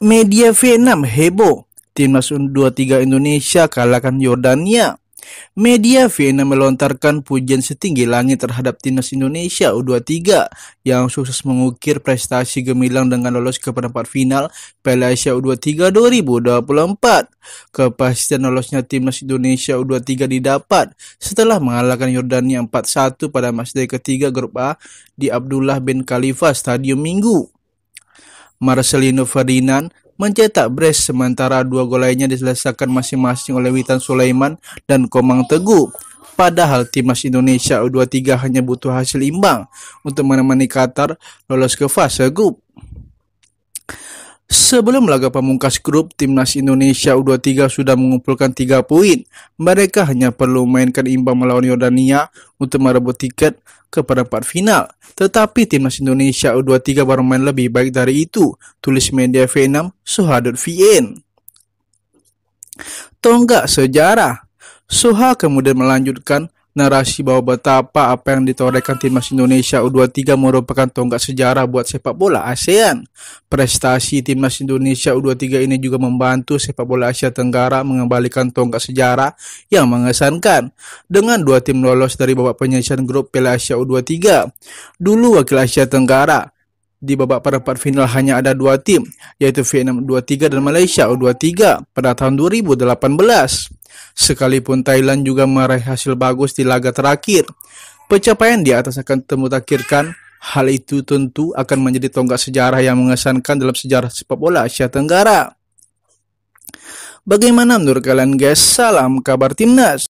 Media Vietnam heboh. Timnas U23 Indonesia kalahkan Yordania. Media Vietnam melontarkan pujian setinggi langit terhadap timnas Indonesia U23 yang sukses mengukir prestasi gemilang dengan lolos ke perempat final Piala Asia U23 2024. Kepastian lolosnya timnas Indonesia U23 didapat setelah mengalahkan Yordania 4-1 pada matchday ketiga grup A di Abdullah bin Khalifa Stadium Minggu. Marcelino Ferdinand mencetak brace sementara dua gol lainnya diselesaikan masing-masing oleh Witan Sulaiman dan Komang Teguh. Padahal timnas Indonesia U23 hanya butuh hasil imbang untuk menemani Qatar lolos ke fase grup. Sebelum laga pamungkas grup, Timnas Indonesia U23 sudah mengumpulkan 3 poin. Mereka hanya perlu mainkan imbang melawan Yordania untuk merebut tiket ke perempat final. Tetapi Timnas Indonesia U23 main lebih baik dari itu, tulis media V6 Suhadut VN. Tonggak sejarah Soha kemudian melanjutkan narasi bahwa betapa apa yang ditorehkan timnas Indonesia U23 merupakan tonggak sejarah buat sepak bola ASEAN. Prestasi timnas Indonesia U23 ini juga membantu sepak bola Asia Tenggara mengembalikan tonggak sejarah yang mengesankan dengan dua tim lolos dari babak penyisian grup Piala Asia U23. Dulu wakil Asia Tenggara di babak perempat final hanya ada dua tim, yaitu Vietnam U23 dan Malaysia U23 pada tahun 2018. Sekalipun Thailand juga meraih hasil bagus di laga terakhir, pencapaian di atas akan temu takirkan. Hal itu tentu akan menjadi tonggak sejarah yang mengesankan dalam sejarah sepak bola Asia Tenggara. Bagaimana menurut kalian guys? Salam kabar timnas.